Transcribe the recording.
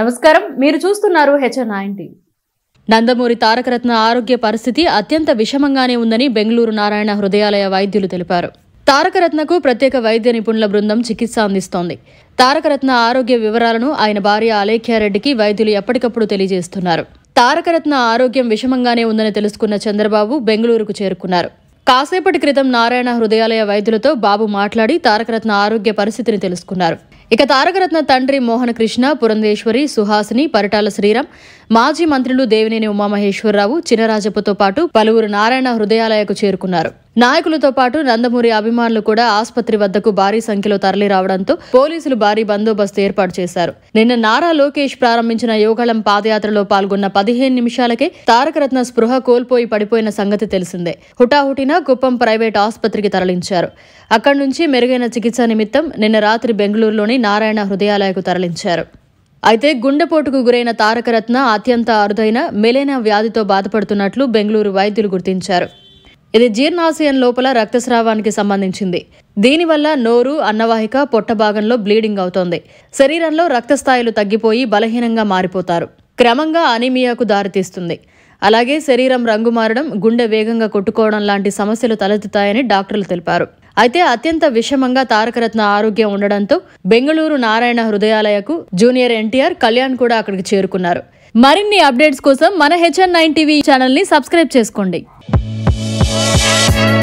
నమస్కారం మీరు చూస్తున్నారు హెచ్ఎన్ టీవీ నందమూరి తారకరత్న ఆరోగ్య పరిస్థితి అత్యంత విషమంగానే ఉందని బెంగళూరు నారాయణ హృదయాలయ వైద్యులు తెలిపారు తారకరత్నకు ప్రత్యేక వైద్య నిపుణుల బృందం చికిత్స అందిస్తోంది తారకరత్న ఆరోగ్య వివరాలను ఆయన భార్య అలేఖ్యారెడ్డికి వైద్యులు ఎప్పటికప్పుడు తెలియజేస్తున్నారు తారకరత్న ఆరోగ్యం విషమంగానే ఉందని తెలుసుకున్న చంద్రబాబు బెంగళూరుకు చేరుకున్నారు కాసేపటి క్రితం నారాయణ హృదయాలయ వైద్యులతో బాబు మాట్లాడి తారకరత్న ఆరోగ్య పరిస్థితిని తెలుసుకున్నారు ఇక తారకరత్న తండ్రి మోహన కృష్ణ పురంధేశ్వరి సుహాసిని పరిటాల శ్రీరామ్ మాజీ మంత్రులు దేవినేని ఉమామహేశ్వరరావు చినరాజప్పతో పాటు పలువురు నారాయణ హృదయాలయకు చేరుకున్నారు నాయకులతో పాటు నందమూరి అభిమానులు కూడా ఆసుపత్రి వద్దకు భారీ సంఖ్యలో తరలి రావడంతో పోలీసులు భారీ బందోబస్తు ఏర్పాటు చేశారు నిన్న నారా లోకేష్ ప్రారంభించిన యోగళం పాదయాత్రలో పాల్గొన్న పదిహేను నిమిషాలకే తారకరత్న స్పృహ కోల్పోయి పడిపోయిన సంగతి తెలిసిందే హుటాహుటిన కుప్పం ప్రైవేట్ ఆసుపత్రికి తరలించారు అక్కడి నుంచి మెరుగైన చికిత్స నిమిత్తం నిన్న రాత్రి బెంగళూరులోని నారాయణ హృదయాలయకు తరలించారు అయితే గుండెపోటుకు గురైన తారకరత్న అత్యంత అరుదైన మెలేనా వ్యాధితో బాధపడుతున్నట్లు బెంగళూరు వైద్యులు గుర్తించారు ఇది జీర్ణాశయం లోపల రక్తస్రావానికి సంబంధించింది దీనివల్ల నోరు అన్నవాహిక పొట్ట భాగంలో బ్లీడింగ్ అవుతోంది శరీరంలో రక్త స్థాయిలు తగ్గిపోయి బలహీనంగా మారిపోతారు క్రమంగా అనీమియాకు దారితీస్తుంది అలాగే శరీరం రంగు మారడం గుండె వేగంగా కొట్టుకోవడం లాంటి సమస్యలు తలెత్తుతాయని డాక్టర్లు తెలిపారు అయితే అత్యంత విషమంగా తారకరత్న ఆరోగ్యం ఉండడంతో బెంగళూరు నారాయణ హృదయాలయకు జూనియర్ ఎన్టీఆర్ కళ్యాణ్ కూడా అక్కడికి చేరుకున్నారు మరిన్ని అప్డేట్స్ కోసం మన హెచ్ఎన్ నైన్ టీవీ ఛానల్ని సబ్స్క్రైబ్ చేసుకోండి you.